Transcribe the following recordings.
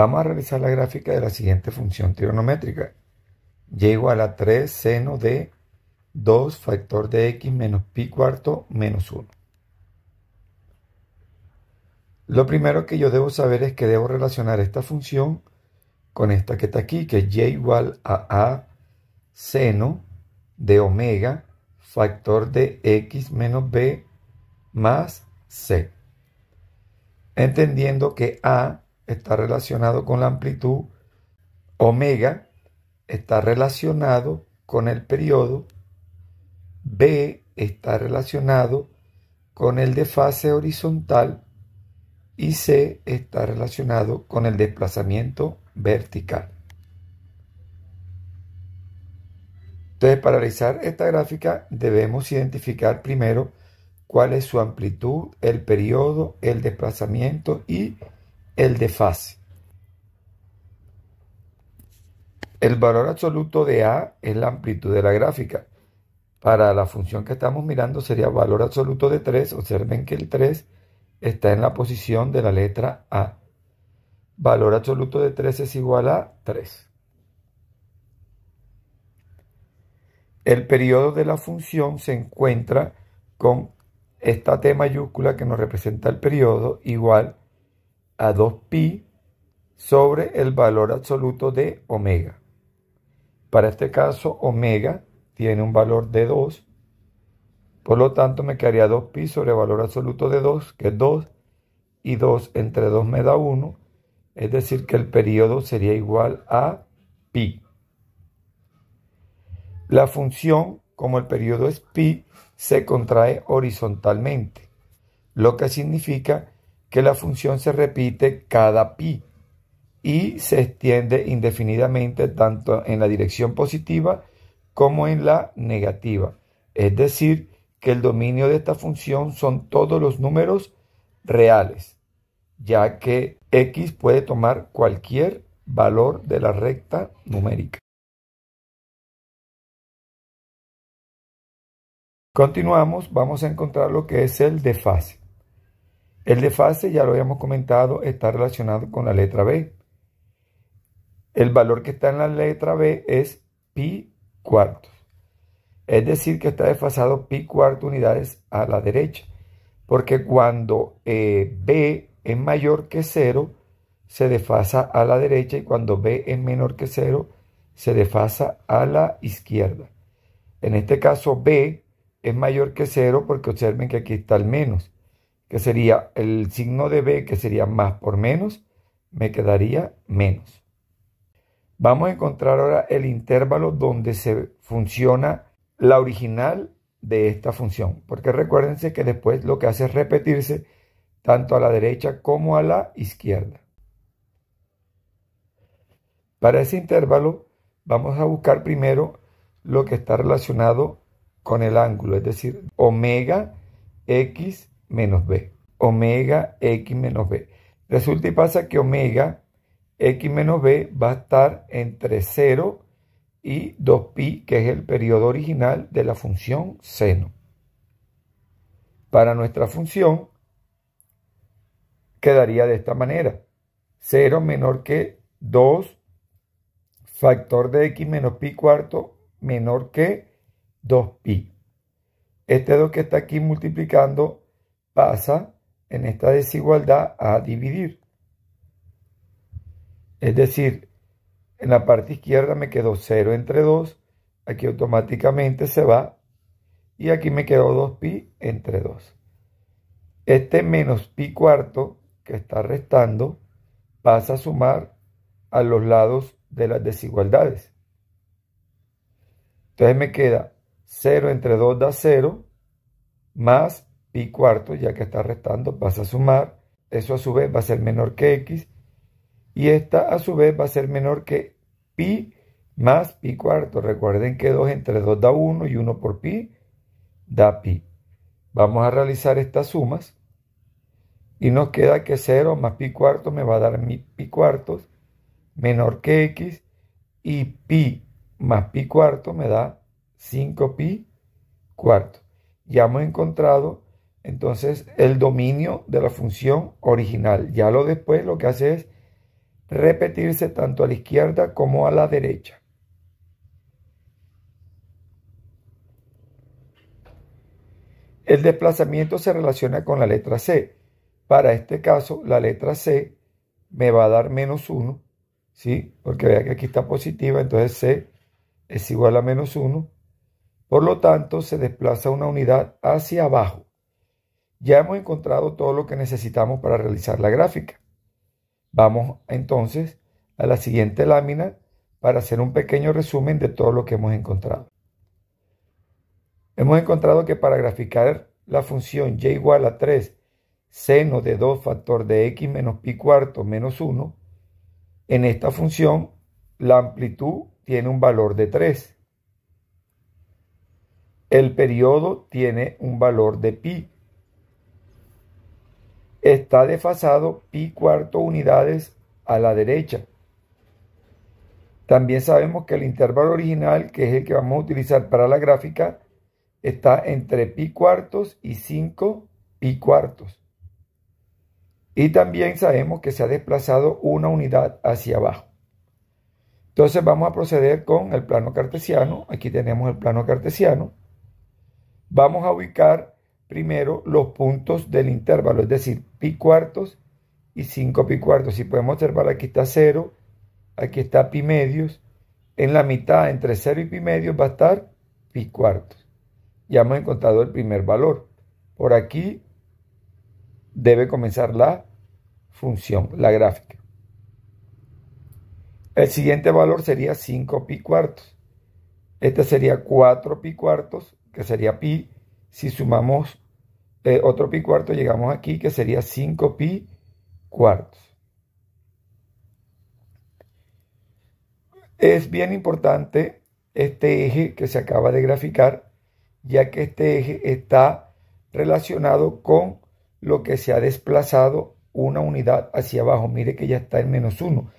Vamos a realizar la gráfica de la siguiente función trigonométrica. Y igual a 3 seno de 2 factor de x menos pi cuarto menos 1. Lo primero que yo debo saber es que debo relacionar esta función con esta que está aquí, que es y igual a a seno de omega factor de x menos b más c. Entendiendo que a está relacionado con la amplitud, omega está relacionado con el periodo, B está relacionado con el desfase horizontal y C está relacionado con el desplazamiento vertical. Entonces, para realizar esta gráfica debemos identificar primero cuál es su amplitud, el periodo, el desplazamiento y el fase El valor absoluto de A es la amplitud de la gráfica. Para la función que estamos mirando sería valor absoluto de 3. Observen que el 3 está en la posición de la letra A. Valor absoluto de 3 es igual a 3. El periodo de la función se encuentra con esta T mayúscula que nos representa el periodo igual a 2pi sobre el valor absoluto de omega. Para este caso, omega tiene un valor de 2, por lo tanto me quedaría 2pi sobre el valor absoluto de 2, que es 2, y 2 entre 2 me da 1, es decir, que el periodo sería igual a pi. La función, como el periodo es pi, se contrae horizontalmente, lo que significa que la función se repite cada pi y se extiende indefinidamente tanto en la dirección positiva como en la negativa. Es decir, que el dominio de esta función son todos los números reales, ya que x puede tomar cualquier valor de la recta numérica. Continuamos, vamos a encontrar lo que es el fase. El desfase, ya lo habíamos comentado, está relacionado con la letra B. El valor que está en la letra B es pi cuartos. Es decir, que está desfasado pi cuarto unidades a la derecha. Porque cuando eh, B es mayor que 0, se desfasa a la derecha y cuando B es menor que 0, se desfasa a la izquierda. En este caso B es mayor que 0 porque observen que aquí está el menos que sería el signo de B, que sería más por menos, me quedaría menos. Vamos a encontrar ahora el intervalo donde se funciona la original de esta función, porque recuérdense que después lo que hace es repetirse tanto a la derecha como a la izquierda. Para ese intervalo vamos a buscar primero lo que está relacionado con el ángulo, es decir, omega x menos b. Omega x menos b. Resulta y pasa que omega x menos b va a estar entre 0 y 2pi, que es el periodo original de la función seno. Para nuestra función quedaría de esta manera. 0 menor que 2 factor de x menos pi cuarto menor que 2pi. Este 2 que está aquí multiplicando pasa en esta desigualdad a dividir. Es decir, en la parte izquierda me quedó 0 entre 2, aquí automáticamente se va y aquí me quedó 2pi entre 2. Este menos pi cuarto que está restando pasa a sumar a los lados de las desigualdades. Entonces me queda 0 entre 2 da 0 más pi cuarto, ya que está restando, vas a sumar. Eso a su vez va a ser menor que x. Y esta a su vez va a ser menor que pi más pi cuarto. Recuerden que 2 entre 2 da 1 y 1 por pi da pi. Vamos a realizar estas sumas. Y nos queda que 0 más pi cuarto me va a dar mi pi cuartos menor que x. Y pi más pi cuarto me da 5pi cuarto. Ya hemos encontrado entonces el dominio de la función original. Ya lo después lo que hace es repetirse tanto a la izquierda como a la derecha. El desplazamiento se relaciona con la letra C. Para este caso, la letra C me va a dar menos 1, ¿sí? Porque vea que aquí está positiva, entonces C es igual a menos 1. Por lo tanto, se desplaza una unidad hacia abajo. Ya hemos encontrado todo lo que necesitamos para realizar la gráfica. Vamos entonces a la siguiente lámina para hacer un pequeño resumen de todo lo que hemos encontrado. Hemos encontrado que para graficar la función y igual a 3 seno de 2 factor de x menos pi cuarto menos 1, en esta función la amplitud tiene un valor de 3. El periodo tiene un valor de pi está desfasado pi cuarto unidades a la derecha. También sabemos que el intervalo original, que es el que vamos a utilizar para la gráfica, está entre pi cuartos y 5 pi cuartos. Y también sabemos que se ha desplazado una unidad hacia abajo. Entonces vamos a proceder con el plano cartesiano. Aquí tenemos el plano cartesiano. Vamos a ubicar primero los puntos del intervalo, es decir, pi cuartos y 5 pi cuartos. Si podemos observar, aquí está 0, aquí está pi medios. En la mitad, entre 0 y pi medios, va a estar pi cuartos. Ya hemos encontrado el primer valor. Por aquí debe comenzar la función, la gráfica. El siguiente valor sería 5 pi cuartos. Este sería 4 pi cuartos, que sería pi si sumamos eh, otro pi cuarto, llegamos aquí que sería 5 pi cuartos. Es bien importante este eje que se acaba de graficar, ya que este eje está relacionado con lo que se ha desplazado una unidad hacia abajo. Mire que ya está en menos 1.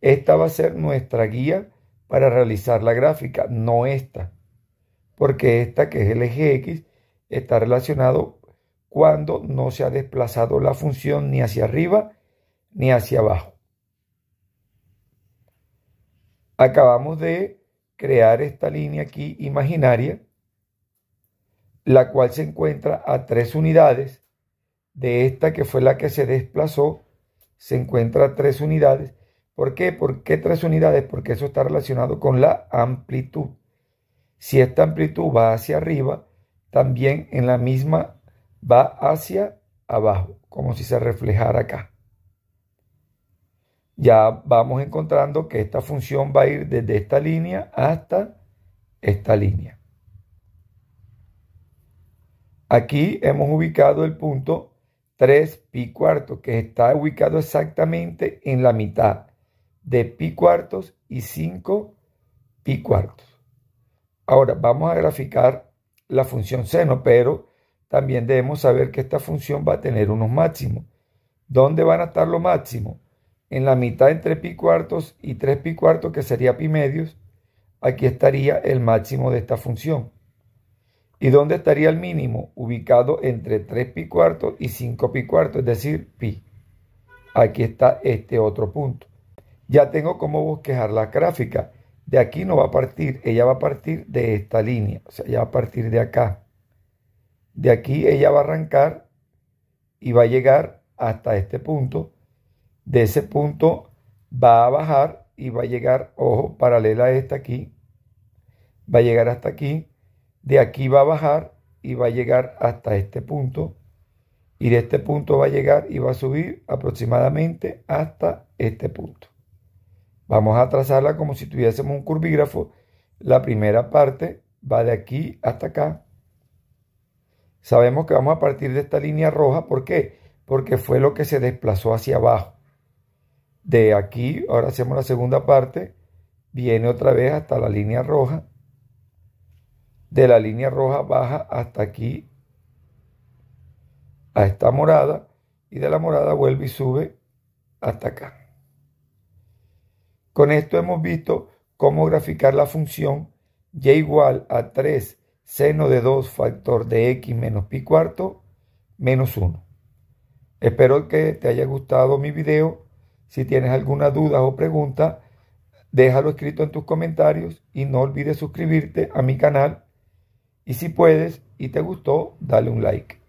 Esta va a ser nuestra guía para realizar la gráfica, no esta, porque esta que es el eje X está relacionado cuando no se ha desplazado la función ni hacia arriba ni hacia abajo. Acabamos de crear esta línea aquí imaginaria, la cual se encuentra a tres unidades. De esta que fue la que se desplazó, se encuentra a tres unidades. ¿Por qué? ¿Por qué tres unidades? Porque eso está relacionado con la amplitud. Si esta amplitud va hacia arriba, también en la misma va hacia abajo, como si se reflejara acá. Ya vamos encontrando que esta función va a ir desde esta línea hasta esta línea. Aquí hemos ubicado el punto 3 pi cuartos que está ubicado exactamente en la mitad de pi cuartos y 5 pi cuartos. Ahora vamos a graficar la función seno, pero también debemos saber que esta función va a tener unos máximos. ¿Dónde van a estar los máximos? En la mitad entre pi cuartos y 3 pi cuartos, que sería pi medios, aquí estaría el máximo de esta función. ¿Y dónde estaría el mínimo? Ubicado entre 3 pi cuartos y 5 pi cuartos, es decir, pi. Aquí está este otro punto. Ya tengo cómo bosquejar la gráfica de aquí no va a partir, ella va a partir de esta línea, o sea, ella va a partir de acá. De aquí ella va a arrancar y va a llegar hasta este punto. De ese punto va a bajar y va a llegar, ojo, paralela a esta aquí. Va a llegar hasta aquí. De aquí va a bajar y va a llegar hasta este punto. Y de este punto va a llegar y va a subir aproximadamente hasta este punto. Vamos a trazarla como si tuviésemos un curvígrafo. La primera parte va de aquí hasta acá. Sabemos que vamos a partir de esta línea roja. ¿Por qué? Porque fue lo que se desplazó hacia abajo. De aquí, ahora hacemos la segunda parte. Viene otra vez hasta la línea roja. De la línea roja baja hasta aquí, a esta morada. Y de la morada vuelve y sube hasta acá. Con esto hemos visto cómo graficar la función y e igual a 3 seno de 2 factor de x menos pi cuarto menos 1. Espero que te haya gustado mi video. Si tienes alguna duda o pregunta, déjalo escrito en tus comentarios y no olvides suscribirte a mi canal. Y si puedes y te gustó, dale un like.